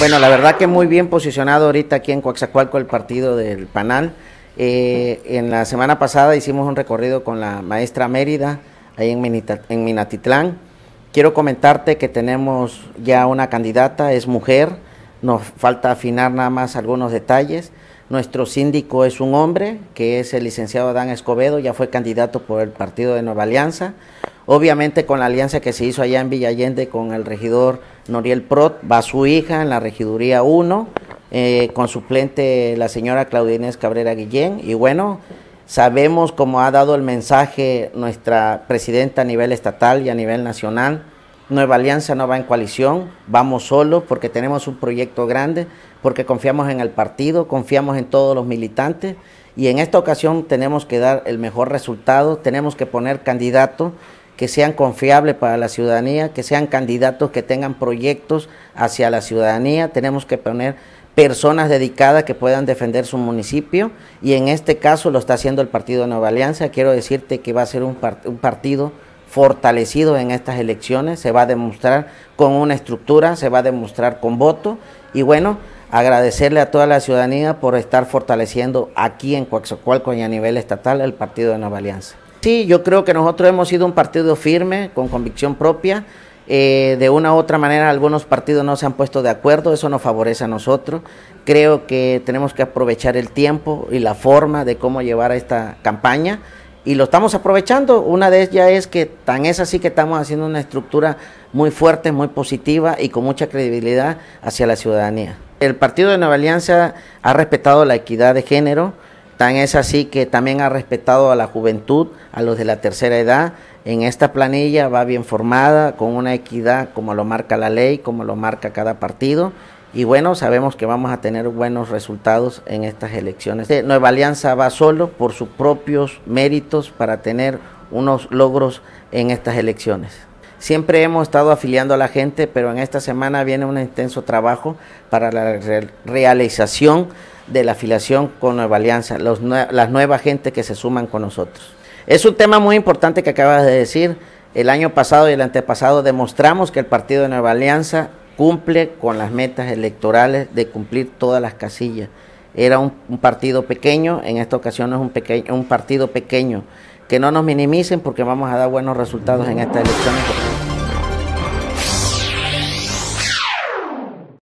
Bueno, la verdad que muy bien posicionado ahorita aquí en Coaxacualco el partido del Panal. Eh, en la semana pasada hicimos un recorrido con la maestra Mérida, ahí en, en Minatitlán. Quiero comentarte que tenemos ya una candidata, es mujer, nos falta afinar nada más algunos detalles. Nuestro síndico es un hombre, que es el licenciado Adán Escobedo, ya fue candidato por el partido de Nueva Alianza. Obviamente con la alianza que se hizo allá en Villallende con el regidor Noriel Prot, va su hija en la regiduría 1, eh, con suplente la señora Claudia Cabrera Guillén. Y bueno, sabemos cómo ha dado el mensaje nuestra presidenta a nivel estatal y a nivel nacional. Nueva Alianza no va en coalición, vamos solos porque tenemos un proyecto grande, porque confiamos en el partido, confiamos en todos los militantes y en esta ocasión tenemos que dar el mejor resultado, tenemos que poner candidato que sean confiables para la ciudadanía, que sean candidatos que tengan proyectos hacia la ciudadanía. Tenemos que poner personas dedicadas que puedan defender su municipio y en este caso lo está haciendo el Partido Nueva Alianza. Quiero decirte que va a ser un, partido fortalecido en estas elecciones, se va a demostrar con una estructura, se va a demostrar con voto y bueno, agradecerle a toda la ciudadanía por estar fortaleciendo aquí en Coaxocualco y a nivel estatal el Partido de Nueva Alianza. Sí, yo creo que nosotros hemos sido un partido firme, con convicción propia. Eh, de una u otra manera algunos partidos no se han puesto de acuerdo, eso nos favorece a nosotros. Creo que tenemos que aprovechar el tiempo y la forma de cómo llevar a esta campaña y lo estamos aprovechando. Una de ellas es que tan es así que estamos haciendo una estructura muy fuerte, muy positiva y con mucha credibilidad hacia la ciudadanía. El Partido de Nueva Alianza ha respetado la equidad de género. Tan es así que también ha respetado a la juventud, a los de la tercera edad. En esta planilla va bien formada, con una equidad como lo marca la ley, como lo marca cada partido. Y bueno, sabemos que vamos a tener buenos resultados en estas elecciones. Eh, Nueva Alianza va solo por sus propios méritos para tener unos logros en estas elecciones. Siempre hemos estado afiliando a la gente, pero en esta semana viene un intenso trabajo para la realización de la afiliación con Nueva Alianza, las nuevas gente que se suman con nosotros. Es un tema muy importante que acabas de decir. El año pasado y el antepasado demostramos que el Partido de Nueva Alianza cumple con las metas electorales de cumplir todas las casillas. Era un, partido pequeño, en esta ocasión es un, un partido pequeño. Que no nos minimicen porque vamos a dar buenos resultados en estas elecciones.